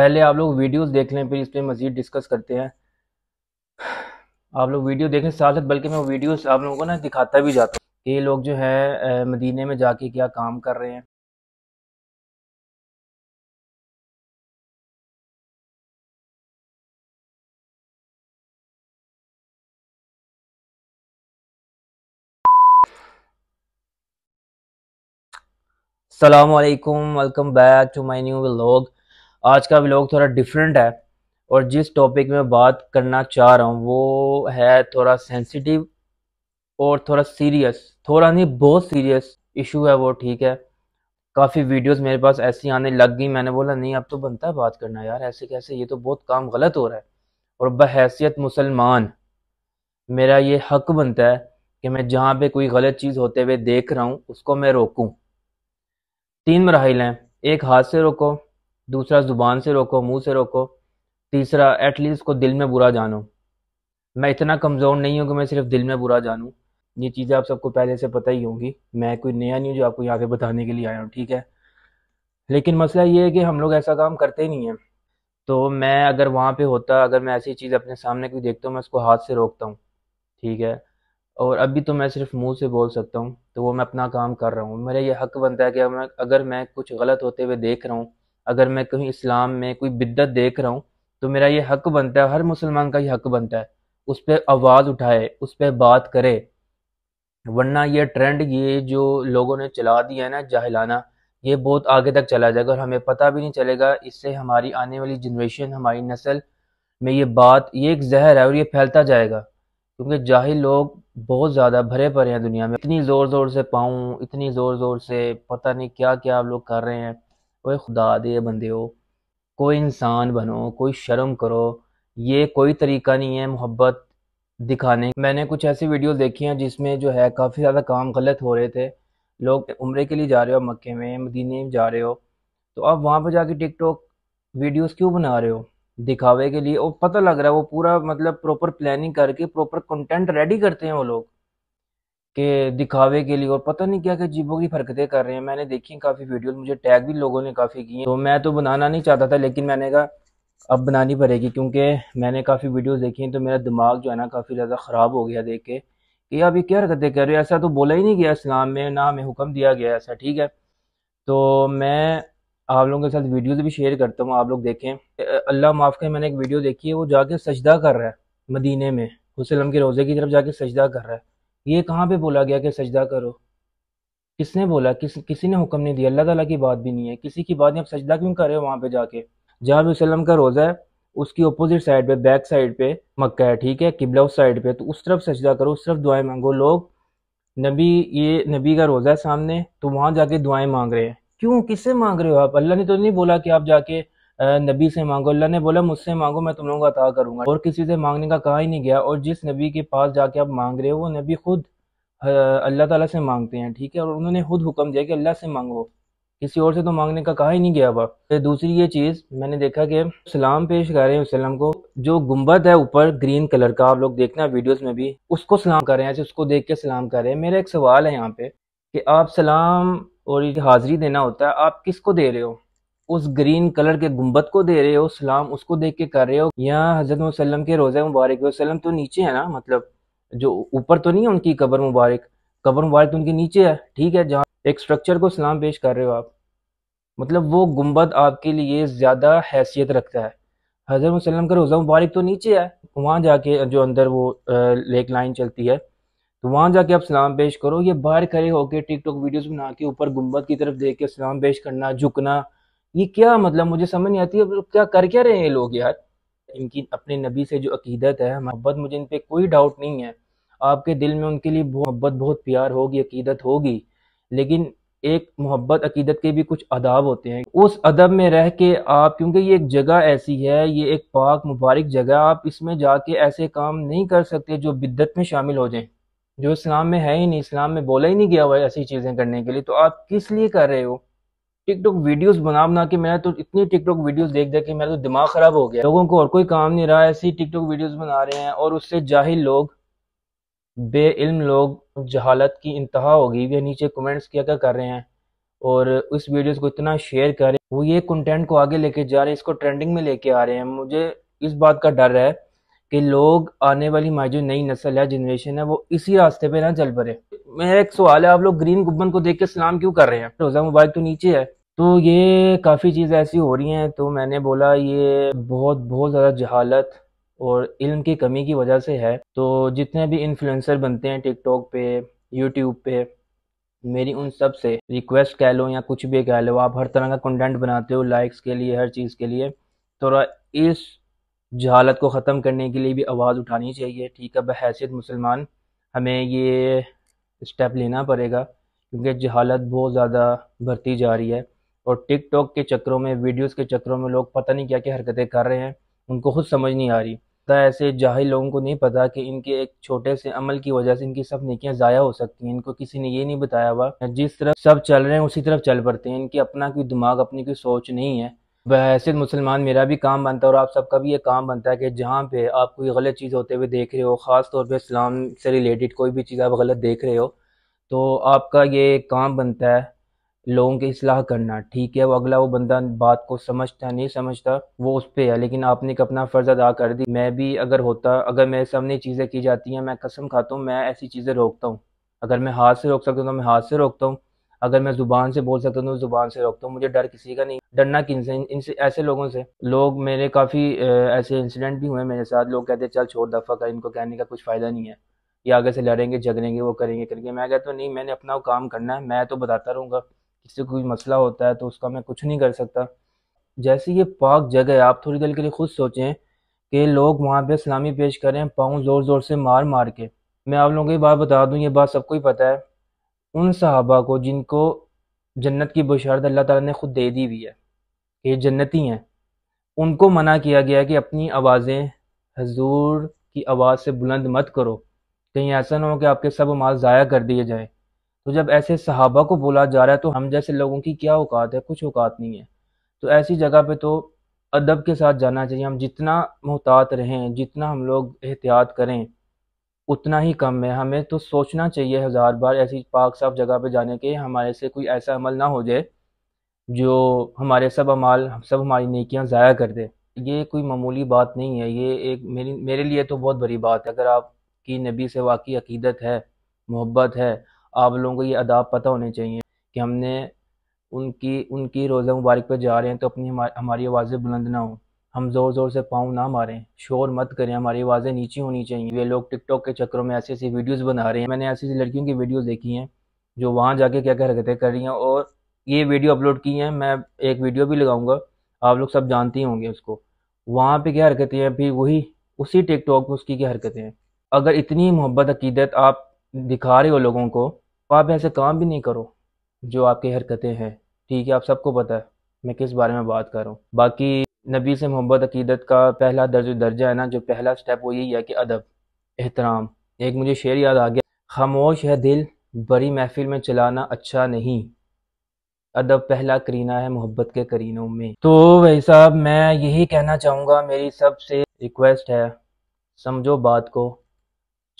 पहले आप लोग वीडियोस देख लें फिर इस पर मज़ीद डिस्कस करते हैं आप लोग वीडियो देखने साथ साथ बल्कि मैं वीडियोस आप लोगों को ना दिखाता भी जाता हूँ ये लोग जो है मदीने में जाके क्या काम कर रहे हैं अल्लाम welcome back to my new vlog आज का व्लॉग थोड़ा डिफरेंट है और जिस टॉपिक में बात करना चाह रहा हूँ वो है थोड़ा सेंसिटिव और थोड़ा सीरियस थोड़ा नहीं बहुत सीरियस इशू है वो ठीक है काफ़ी वीडियोस मेरे पास ऐसी आने लग गई मैंने बोला नहीं अब तो बनता है बात करना यार ऐसे कैसे ये तो बहुत काम गलत हो रहा है और बहसीत मुसलमान मेरा ये हक बनता है कि मैं जहाँ पे कोई गलत चीज़ होते हुए देख रहा हूँ उसको मैं रोकूँ तीन मराहल हैं एक हाथ से रोको दूसरा ज़ुबान से रोको मुंह से रोको तीसरा एटलीस्ट को दिल में बुरा जानो मैं इतना कमज़ोर नहीं हूँ कि मैं सिर्फ दिल में बुरा जानूँ ये चीज़ें आप सबको पहले से पता ही होंगी मैं कोई नया नहीं हूँ जो आपको यहाँ पे बताने के लिए आया हूँ ठीक है लेकिन मसला ये है कि हम लोग ऐसा काम करते नहीं हैं तो मैं अगर वहाँ पे होता अगर मैं ऐसी चीज़ अपने सामने कोई देखता हूँ मैं उसको हाथ से रोकता हूँ ठीक है और अभी तो मैं सिर्फ मुंह से बोल सकता हूँ तो वो मैं अपना काम कर रहा हूँ मेरा ये हक बनता है कि अगर मैं कुछ गलत होते हुए देख रहा हूँ अगर मैं कहीं इस्लाम में कोई बिद्दत देख रहा हूँ तो मेरा ये हक बनता है हर मुसलमान का ये हक बनता है उस पर आवाज़ उठाए उस पर बात करे वरना ये ट्रेंड ये जो लोगों ने चला दिया है ना जाहिलाना ये बहुत आगे तक चला जाएगा और हमें पता भी नहीं चलेगा इससे हमारी आने वाली जनरेशन हमारी नस्ल में ये बात ये एक जहर है और ये फैलता जाएगा क्योंकि जाहिल लोग बहुत ज़्यादा भरे पड़े हैं दुनिया में इतनी ज़ोर ज़ोर से पाऊँ इतनी ज़ोर ज़ोर से पता नहीं क्या क्या आप लोग कर रहे हैं कोई खुदा दे बंदे हो कोई इंसान बनो कोई शर्म करो ये कोई तरीका नहीं है मोहब्बत दिखाने मैंने कुछ ऐसी वीडियो देखी हैं जिसमें जो है काफ़ी ज़्यादा काम गलत हो रहे थे लोग उम्र के लिए जा रहे हो मक्के में मदीने में जा रहे हो तो आप वहाँ पर जाके टिकटॉक वीडियोस क्यों बना रहे हो दिखावे के लिए और पता लग रहा है वो पूरा मतलब प्रॉपर प्लानिंग करके प्रॉपर कंटेंट रेडी करते हैं वो लोग के दिखावे के लिए और पता नहीं क्या क्या जीबों की हरकतें कर रहे हैं मैंने देखी काफ़ी वीडियो मुझे टैग भी लोगों ने काफ़ी किए तो मैं तो बनाना नहीं चाहता था लेकिन मैंने कहा अब बनानी पड़ेगी क्योंकि मैंने काफ़ी वीडियोस देखी हैं तो मेरा दिमाग जो है ना काफ़ी ज़्यादा ख़राब हो गया देख के कि आप ये क्या हरकतें कर रहे हो ऐसा तो बोला ही नहीं गया इस्लाम में ना हमें हुक्म दिया गया ऐसा ठीक है तो मैं आप लोगों के साथ वीडियोज़ भी शेयर करता हूँ आप लोग देखें अल्लाह माफ़ कर मैंने एक वीडियो देखी है वो जाके सजदा कर रहा है मदीने में हुसलम के रोज़े की तरफ जाके सजदा कर रहा है ये कहाँ पे बोला गया कि सजदा करो किसने बोला किस किसी ने हुक्म नहीं दिया अल्लाह ताला की बात भी नहीं है किसी की बात नहीं आप सजदा क्यों कर रहे हो वहाँ पे जाके जहाँ भी वसलम का रोज़ा है उसकी अपोजिट साइड पे बैक साइड पे मक्का है ठीक है किबला उस साइड पे तो उस तरफ सजदा करो उस तरफ दुआएं मांगो लोग नबी ये नबी का रोज़ा है सामने तो वहाँ जाके दुआएं मांग रहे हैं क्यों किससे मांग रहे हो आप अल्लाह ने तो नहीं बोला कि आप जाके नबी से मांगो अल्लाह ने बोला मुझसे मांगो मैं तुम लोगों को अता करूंगा और किसी से मांगने का कहा ही नहीं गया और जिस नबी के पास जाके आप मांग रहे हो वो नबी खुद अल्लाह ताला से मांगते हैं ठीक है और उन्होंने खुद हुक्म दिया कि अल्लाह से मांगो किसी और से तो मांगने का कहा ही नहीं गया फिर दूसरी ये चीज़ मैंने देखा कि सलाम पेश कर रहे हैं वसलम को जो गुम्बद है ऊपर ग्रीन कलर का आप लोग देखना वीडियोस में भी उसको सलाम कर रहे हैं उसको देख के सलाम कर रहे हैं मेरा एक सवाल है यहाँ पे कि आप सलाम और हाजिरी देना होता है आप किसको दे रहे हो उस ग्रीन कलर के गुम्बद को दे रहे हो सलाम उसको देख के कर रहे हो यहाँ हजरत वसलम के रोज़े मुबारक वसलम तो नीचे है ना मतलब जो ऊपर तो नहीं है उनकी कबर मुबारक कबर मुबारक तो उनके नीचे है ठीक है जहाँ एक स्ट्रक्चर को सलाम पेश कर रहे हो आप मतलब वो गुम्बद आपके लिए ज़्यादा हैसियत रखता है हजरत वसलम का रोज़ा मुबारक तो नीचे है वहाँ जाके जो अंदर वो लेक लाइन चलती है तो वहाँ जाके आप सलाम पेश करो ये बाहर खड़े होकर टिकटॉक वीडियोस बना के ऊपर गुम्बद की तरफ देख के सलाम पेश करना झुकना ये क्या मतलब मुझे समझ नहीं आती है मतलब क्या कर क्या रहे हैं ये लोग यार इनकी अपने नबी से जो अकीदत है मोहब्बत मुझे इन पर कोई डाउट नहीं है आपके दिल में उनके लिए मोहब्बत बहुत प्यार होगी अकीदत होगी लेकिन एक मोहब्बत अकीदत के भी कुछ अदाब होते हैं उस अदब में रह के आप क्योंकि ये एक जगह ऐसी है ये एक पाक मुबारक जगह आप इसमें जाके ऐसे काम नहीं कर सकते जो बिद्दत में शामिल हो जाएं जो इस्लाम में है ही नहीं इस्लाम में बोला ही नहीं गया हुआ है ऐसी चीज़ें करने के लिए तो आप किस लिए कर रहे हो टिकटॉक वीडियोस बना बना के मैं तो इतनी टिकटॉक वीडियोस देख देख के मेरा तो दिमाग खराब हो गया लोगों को और कोई काम नहीं रहा ऐसी टिकटॉक वीडियोस बना रहे हैं और उससे जाहिल लोग इल्म लोग जहालत की इंतहा होगी वे नीचे कमेंट्स क्या क्या कर रहे हैं और उस वीडियोस को इतना शेयर कर रहे हैं वो ये कंटेंट को आगे लेके जा रहे हैं इसको ट्रेंडिंग में लेके आ रहे हैं मुझे इस बात का डर है कि लोग आने वाली हमारी जो नई नस्ल है जनरेशन है वो इसी रास्ते पे ना चल पड़े मेरा एक सवाल है आप लोग ग्रीन गुब्बन को देख के सलाम क्यों कर रहे हैं रोजा मुबारक तो नीचे है तो ये काफ़ी चीज़ें ऐसी हो रही हैं तो मैंने बोला ये बहुत बहुत ज़्यादा जहालत और इल्म की कमी की वजह से है तो जितने भी इन्फ्लुएंसर बनते हैं टिकटॉक पे यूट्यूब पे मेरी उन सब से रिक्वेस्ट कह लो या कुछ भी कह लो आप हर तरह का कंटेंट बनाते हो लाइक्स के लिए हर चीज़ के लिए थोड़ा तो इस जहालत को ख़त्म करने के लिए भी आवाज़ उठानी चाहिए ठीक है बहसीत मुसलमान हमें ये स्टेप लेना पड़ेगा क्योंकि जहालत बहुत ज़्यादा बढ़ती जा रही है और टिकटॉक के चक्रों में वीडियोस के चक्रों में लोग पता नहीं क्या क्या हरकतें कर रहे हैं उनको खुद समझ नहीं आ रही पता ऐसे जाहिल लोगों को नहीं पता कि इनके एक छोटे से अमल की वजह से इनकी सब निकियाँ ज़ाया हो सकती हैं इनको किसी ने ये नहीं बताया हुआ जिस तरफ सब चल रहे हैं उसी तरफ चल पड़ते हैं इनकी अपना कोई दिमाग अपनी कोई सोच नहीं है बहसीत मुसलमान मेरा भी काम बनता है और आप सबका भी ये काम बनता है कि जहाँ पे आप कोई गलत चीज़ होते हुए देख रहे हो ख़ास तौर पे इस्लाम से रिलेटेड कोई भी चीज़ आप गलत देख रहे हो तो आपका ये काम बनता है लोगों की इसलाह करना ठीक है वो अगला वो बंदा बात को समझता नहीं समझता वो उस पर है लेकिन आपने एक अपना फ़र्ज़ अदा कर दी मैं भी अगर होता अगर मेरे सामने चीज़ें की जाती हैं मैं कसम खाता हूँ मैं ऐसी चीज़ें रोकता हूँ अगर मैं हाथ से रोक सकता हूँ तो मैं हाथ से रोकता हूँ अगर मैं ज़ुबान से बोल सकता हूँ तो ज़ुबान से रोकता हूँ मुझे डर किसी का नहीं डरना किन से इनसे ऐसे लोगों से लोग मेरे काफ़ी ऐसे इंसिडेंट भी हुए मेरे साथ लोग कहते हैं चल छोड़ दफ़ा कर इनको कहने का कुछ फ़ायदा नहीं है ये आगे से लड़ेंगे झगड़ेंगे वो करेंगे करेंगे मैं कहता तो नहीं मैंने अपना काम करना है मैं तो बताता रहूँगा किसी कोई मसला होता है तो उसका मैं कुछ नहीं कर सकता जैसे ये पाक जगह है आप थोड़ी देर के लिए खुद सोचें कि लोग वहाँ पे सलामी पेश करें पाँव ज़ोर ज़ोर से मार मार के मैं आप लोगों को ये बात बता दूँ ये बात सबको ही पता है उन सहाबा को जिनको जन्नत की बशारत अल्लाह ताला ने खुद दे दी हुई है ये जन्नती हैं उनको मना किया गया कि अपनी आवाज़ें हजूर की आवाज़ से बुलंद मत करो कहीं ऐसा ना हो कि आपके सब माल ज़ाया कर दिए जाए तो जब ऐसे सहाबा को बोला जा रहा है तो हम जैसे लोगों की क्या औकात है कुछ औकात नहीं है तो ऐसी जगह पे तो अदब के साथ जाना चाहिए हम जितना मोहतात रहें जितना हम लोग एहतियात करें उतना ही कम है हमें तो सोचना चाहिए हज़ार बार ऐसी पाक साफ जगह पे जाने के हमारे से कोई ऐसा अमल ना हो जाए जो हमारे सब अमाल सब हमारी नेकियां ज़ाया कर दे ये कोई मामूली बात नहीं है ये एक मेरी मेरे लिए तो बहुत बड़ी बात है अगर आपकी नबी से वाकई अकीदत है मोहब्बत है आप लोगों को ये आदाब पता होने चाहिए कि हमने उनकी उनकी रोज़ा मुबारक पर जा रहे हैं तो अपनी हमारी आवाज़ें बुलंद ना हों हम ज़ोर ज़ोर से पाँव ना मारें शोर मत करें हमारी आवाज़ें नीची होनी चाहिए ये लोग टिकटॉक के चक्करों में ऐसी ऐसी वीडियोज़ बना रहे हैं मैंने ऐसी ऐसी लड़कियों की वीडियोज़ देखी हैं जो वहाँ जाके क्या क्या हरकतें कर रही हैं और ये वीडियो अपलोड की हैं मैं एक वीडियो भी लगाऊंगा आप लोग सब जानते ही होंगे उसको वहाँ पे क्या हरकतें हैं फिर वही उसी टिकटॉक में उसकी क्या हरकतें हैं अगर इतनी मोहब्बत अकीदत आप दिखा रहे हो लोगों को तो आप ऐसे काम भी नहीं करो जो आपकी हरकतें हैं ठीक है आप सबको पता है मैं किस बारे में बात कर रहा हूँ बाकी नबी से मोहब्बत अकीदत का पहला दर्ज दर्जा है ना जो पहला स्टेप वो यही है कि अदब एहतराम एक मुझे शेर याद आ गया खामोश है दिल बड़ी महफिल में चलाना अच्छा नहीं अदब पहला करीना है मोहब्बत के करीनों में तो वही साहब मैं यही कहना चाहूँगा मेरी सबसे रिक्वेस्ट है समझो बात को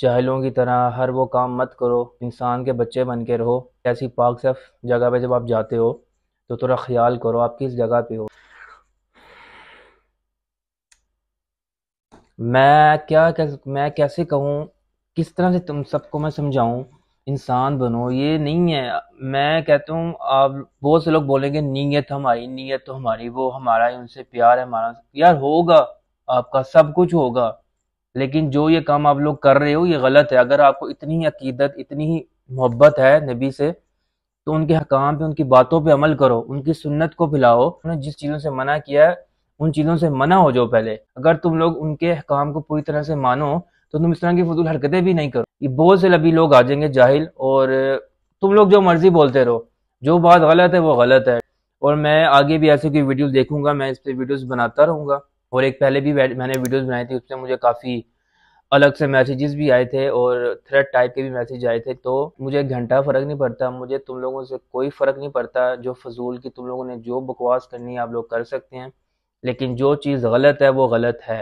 जाहिलों की तरह हर वो काम मत करो इंसान के बच्चे बन के रहो ऐसी पाक सफ जगह पे जब आप जाते हो तो थोड़ा ख्याल करो आप किस जगह पे हो मैं क्या कर, मैं कैसे कहूँ किस तरह से तुम सबको मैं समझाऊँ इंसान बनो ये नहीं है मैं कहता हूँ आप बहुत से लोग बोलेंगे नीयत हमारी नीयत तो हमारी वो हमारा ही उनसे प्यार है हमारा यार होगा आपका सब कुछ होगा लेकिन जो ये काम आप लोग कर रहे हो ये गलत है अगर आपको इतनी ही अकीदत इतनी ही मोहब्बत है नबी से तो उनके हकाम पे उनकी बातों पे अमल करो उनकी सुन्नत को फैलाओ उन्होंने जिस चीज़ों से मना किया है उन चीज़ों से मना हो जाओ पहले अगर तुम लोग उनके हकाम को पूरी तरह से मानो तो तुम इस तरह की फजूल हरकतें भी नहीं करो ये बहुत से लबी लोग आ जाएंगे जाहिल और तुम लोग जो मर्जी बोलते रहो जो बात गलत है वो गलत है और मैं आगे भी ऐसे कोई वीडियो देखूंगा मैं इस पर वीडियोज बनाता रहूंगा और एक पहले भी मैंने वीडियोस बनाई थी उसमें मुझे काफ़ी अलग से मैसेजेस भी आए थे और थ्रेड टाइप के भी मैसेज आए थे तो मुझे घंटा फ़र्क नहीं पड़ता मुझे तुम लोगों से कोई फ़र्क नहीं पड़ता जो फजूल की तुम लोगों ने जो बकवास करनी है आप लोग कर सकते हैं लेकिन जो चीज़ गलत है वो गलत है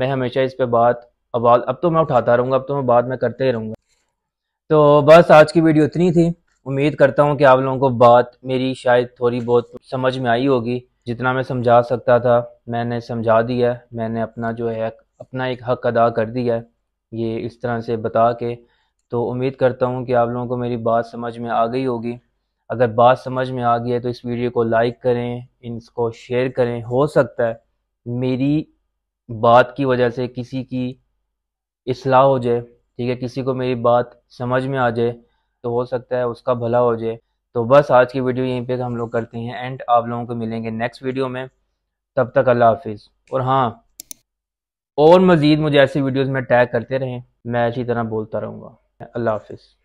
मैं हमेशा इस पर बात आवाज अब तो मैं उठाता रहूँगा अब तो मैं बाद में करते ही रहूँगा तो बस आज की वीडियो इतनी थी उम्मीद करता हूँ कि आप लोगों को बात मेरी शायद थोड़ी बहुत समझ में आई होगी जितना मैं समझा सकता था मैंने समझा दिया मैंने अपना जो है अपना एक हक अदा कर दिया है ये इस तरह से बता के तो उम्मीद करता हूँ कि आप लोगों को मेरी बात समझ में आ गई होगी अगर बात समझ में आ गई है तो इस वीडियो को लाइक करें इसको शेयर करें हो सकता है मेरी बात की वजह से किसी की असलाह हो जाए ठीक है किसी को मेरी बात समझ में आ जाए तो हो सकता है उसका भला हो जाए तो बस आज की वीडियो यहीं पे हम लोग करते हैं एंड आप लोगों को मिलेंगे नेक्स्ट वीडियो में तब तक अल्लाह हाफिज़ और हाँ और मज़ीद मुझे ऐसी वीडियोज़ में टैग करते रहें मैं अच्छी तरह बोलता रहूँगा अल्लाह हाफिज़